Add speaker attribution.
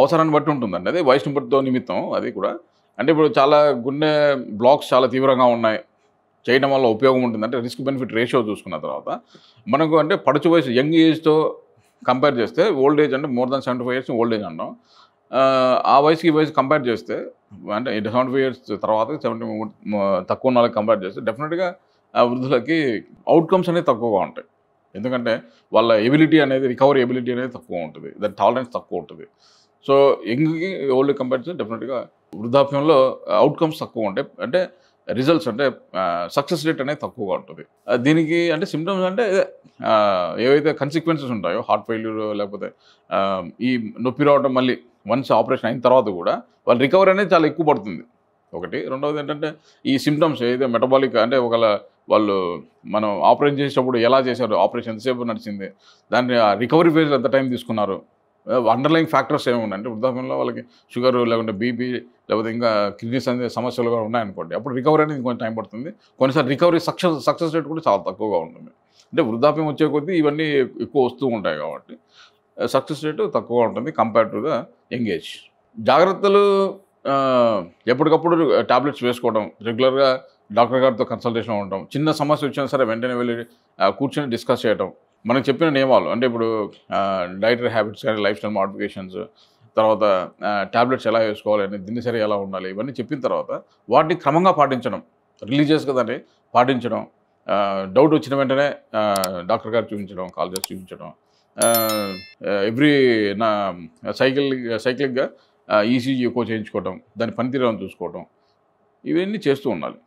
Speaker 1: అవసరాన్ని బట్టి ఉంటుందండి అదే బట్టితో నిమిత్తం అది కూడా అంటే ఇప్పుడు చాలా గుండె బ్లాక్స్ చాలా తీవ్రంగా ఉన్నాయి చేయడం వల్ల ఉపయోగం ఉంటుంది అంటే రిస్క్ బెనిఫిట్ రేషియో చూసుకున్న తర్వాత మనకు అంటే పడుచు వయసు యంగ్ ఏజ్తో కంపేర్ చేస్తే ఓల్డ్ ఏజ్ అంటే more than seventy five years old age అంటాం ఆ వయసుకి ఈ వయసు కంపేర్ చేస్తే అంటే సెవెంటీ ఫైవ్ ఇయర్స్ తర్వాత సెవెంటీ తక్కువ ఉన్న వాళ్ళకి కంపేర్ చేస్తే డెఫినెట్గా వృద్ధులకి అవుట్కమ్స్ అనేవి తక్కువగా ఉంటాయి ఎందుకంటే వాళ్ళ ఎబిలిటీ అనేది రికవరీ ఎబిలిటీ అనేది తక్కువ ఉంటుంది దాని టాలరెన్స్ తక్కువ ఉంటుంది సో యంగ్కి ఓల్డ్ కంపారిజన్ డెఫినెట్గా వృద్ధాప్యంలో అవుట్కమ్స్ తక్కువ ఉంటాయి అంటే రిజల్ట్స్ అంటే సక్సెస్ రేట్ అనేది తక్కువగా ఉంటుంది దీనికి అంటే సిమ్టమ్స్ అంటే ఏవైతే కన్సిక్వెన్సెస్ ఉంటాయో హార్ట్ ఫెయిల్యూర్ లేకపోతే ఈ నొప్పి రావడం మళ్ళీ వన్స్ ఆపరేషన్ అయిన తర్వాత కూడా వాళ్ళ రికవరీ అనేది చాలా ఎక్కువ పడుతుంది ఒకటి రెండవది ఏంటంటే ఈ సిమ్టమ్స్ ఏదైతే మెటబాలిక్ అంటే ఒకవేళ వాళ్ళు మనం ఆపరేషన్ చేసేటప్పుడు ఎలా చేశారు ఆపరేషన్ ఎంతసేపు నడిచింది దాన్ని రికవరీ ఫేజ్ ఎంత టైం తీసుకున్నారు అండర్లైన్ ఫ్యాక్టర్స్ ఏమి అంటే వృద్ధాప్యంలో వాళ్ళకి షుగర్ లేకుంటే బీపీ లేకపోతే ఇంకా కిడ్నీస్ అనే సమస్యలు కూడా ఉన్నాయనుకోండి అప్పుడు రికవరీ అనేది కొంచెం టైం పడుతుంది కొన్నిసారి రికవరీ సక్సెస్ సక్సెస్ రేట్ కూడా చాలా తక్కువగా ఉంటుంది అంటే వృద్ధాప్యం వచ్చే కొద్దీ ఇవన్నీ ఎక్కువ వస్తూ ఉంటాయి కాబట్టి సక్సెస్ రేటు తక్కువగా ఉంటుంది కంపేర్ టు ద ఎంగేజ్ జాగ్రత్తలు ఎప్పటికప్పుడు ట్యాబ్లెట్స్ వేసుకోవడం రెగ్యులర్గా డాక్టర్ గారితో కన్సల్టేషన్ ఉండటం చిన్న సమస్య వచ్చినా సరే వెంటనే వెళ్ళి కూర్చొని డిస్కస్ చేయడం మనం చెప్పిన నియమాలు అంటే ఇప్పుడు డైటరీ హ్యాబిట్స్ కానీ లైఫ్ స్టైల్ మాడిఫికేషన్స్ తర్వాత ట్యాబ్లెట్స్ ఎలా వేసుకోవాలి అని దినచర్య ఎలా ఉండాలి ఇవన్నీ చెప్పిన తర్వాత వాటిని క్రమంగా పాటించడం రిలీజియస్ కదండి పాటించడం డౌట్ వచ్చిన వెంటనే డాక్టర్ గారు చూపించడం కాల్ చేసి చూపించడం ఎవ్రీ నా సైకిల్ సైకిల్గా ఈసీజీ ఎక్కువ చేయించుకోవడం దాని పనితీరులను చూసుకోవడం ఇవన్నీ చేస్తూ ఉండాలి